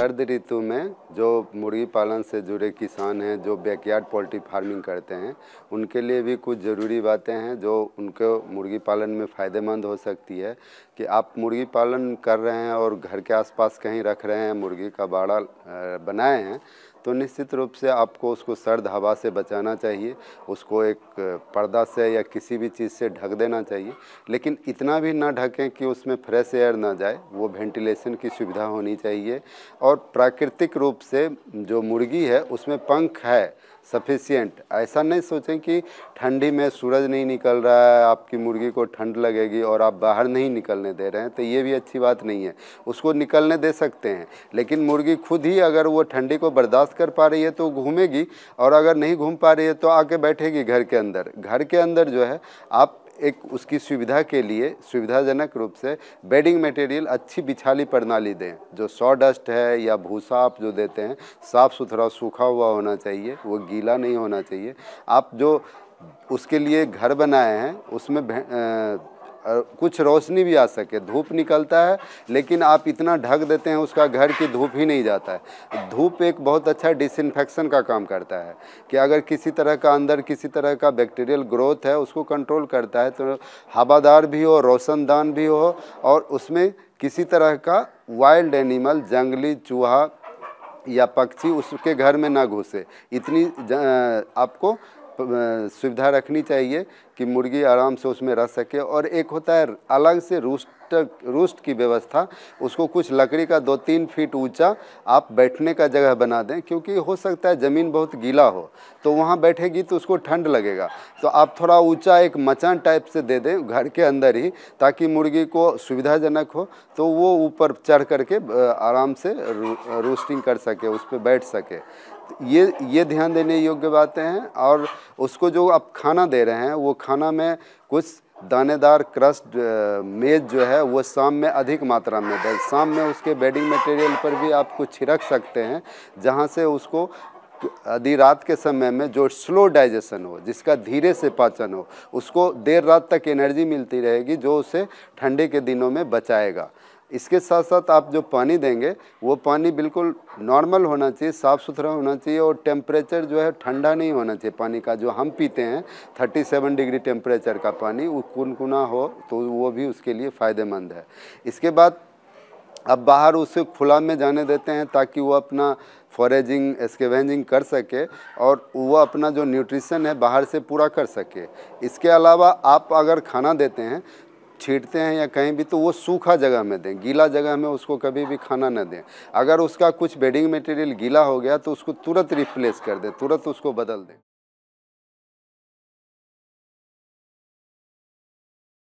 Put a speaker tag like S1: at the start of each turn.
S1: सर्द ऋतु में जो मुर्गी पालन से जुड़े किसान हैं जो बैकयार्ड पोल्ट्री फार्मिंग करते हैं उनके लिए भी कुछ ज़रूरी बातें हैं जो उनको मुर्गी पालन में फ़ायदेमंद हो सकती है कि आप मुर्गी पालन कर रहे हैं और घर के आसपास कहीं रख रहे हैं मुर्गी का बाड़ा बनाए हैं तो निश्चित रूप से आपको उसको सर्द हवा से बचाना चाहिए उसको एक पर्दा से या किसी भी चीज़ से ढक देना चाहिए लेकिन इतना भी ना ढकें कि उसमें फ्रेश एयर ना जाए वो वेंटिलेशन की सुविधा होनी चाहिए और प्राकृतिक रूप से जो मुर्गी है उसमें पंख है सफिशियंट ऐसा नहीं सोचें कि ठंडी में सूरज नहीं निकल रहा है आपकी मुर्गी को ठंड लगेगी और आप बाहर नहीं निकलने दे रहे हैं तो ये भी अच्छी बात नहीं है उसको निकलने दे सकते हैं लेकिन मुर्गी खुद ही अगर वो ठंडी को बर्दाश्त कर पा रही है तो घूमेगी और अगर नहीं घूम पा रही है तो आके बैठेगी घर के अंदर घर के अंदर जो है आप एक उसकी सुविधा के लिए सुविधाजनक रूप से बेडिंग मटेरियल अच्छी बिछाली प्रणाली दें जो सॉडस्ट है या भूसा आप जो देते हैं साफ़ सुथरा सूखा हुआ होना चाहिए वो गीला नहीं होना चाहिए आप जो उसके लिए घर बनाए हैं उसमें कुछ रोशनी भी आ सके धूप निकलता है लेकिन आप इतना ढक देते हैं उसका घर की धूप ही नहीं जाता है धूप एक बहुत अच्छा डिसइनफेक्शन का काम करता है कि अगर किसी तरह का अंदर किसी तरह का बैक्टीरियल ग्रोथ है उसको कंट्रोल करता है तो हवादार भी हो रोशनदान भी हो और उसमें किसी तरह का वाइल्ड एनिमल जंगली चूहा या पक्षी उसके घर में ना घुसे इतनी आपको सुविधा रखनी चाहिए कि मुर्गी आराम से उसमें रह सके और एक होता है अलग से रूस्ट रूस्ट की व्यवस्था उसको कुछ लकड़ी का दो तीन फीट ऊंचा आप बैठने का जगह बना दें क्योंकि हो सकता है ज़मीन बहुत गीला हो तो वहाँ बैठेगी तो उसको ठंड लगेगा तो आप थोड़ा ऊंचा एक मचान टाइप से दे दें घर के अंदर ही ताकि मुर्गी को सुविधाजनक हो तो वो ऊपर चढ़ करके आराम से रूस्टिंग कर सके उस पर बैठ सके ये ये ध्यान देने योग्य बातें हैं और उसको जो आप खाना दे रहे हैं वो खाना खाना में कुछ दानेदार क्रस्ट मेज जो है वो शाम में अधिक मात्रा में दें शाम में उसके बेडिंग मटेरियल पर भी आप कुछ छिड़क सकते हैं जहाँ से उसको आधी रात के समय में जो स्लो डाइजेशन हो जिसका धीरे से पाचन हो उसको देर रात तक एनर्जी मिलती रहेगी जो उसे ठंडे के दिनों में बचाएगा इसके साथ साथ आप जो पानी देंगे वो पानी बिल्कुल नॉर्मल होना चाहिए साफ़ सुथरा होना चाहिए और टेम्परेचर जो है ठंडा नहीं होना चाहिए पानी का जो हम पीते हैं 37 डिग्री टेम्परेचर का पानी वो कुनकुना हो तो वो भी उसके लिए फ़ायदेमंद है इसके बाद अब बाहर उसे खुला में जाने देते हैं ताकि वो अपना फॉरेजिंग स्केवेंजिंग कर सके और वो अपना जो न्यूट्रिशन है बाहर से पूरा कर सके इसके अलावा आप अगर खाना देते हैं छींटते हैं या कहीं भी तो वो सूखा जगह में दें गीला जगह में उसको कभी भी खाना न दें अगर उसका कुछ बेडिंग मटेरियल गीला हो गया तो उसको तुरंत रिप्लेस कर दें तुरंत उसको बदल दें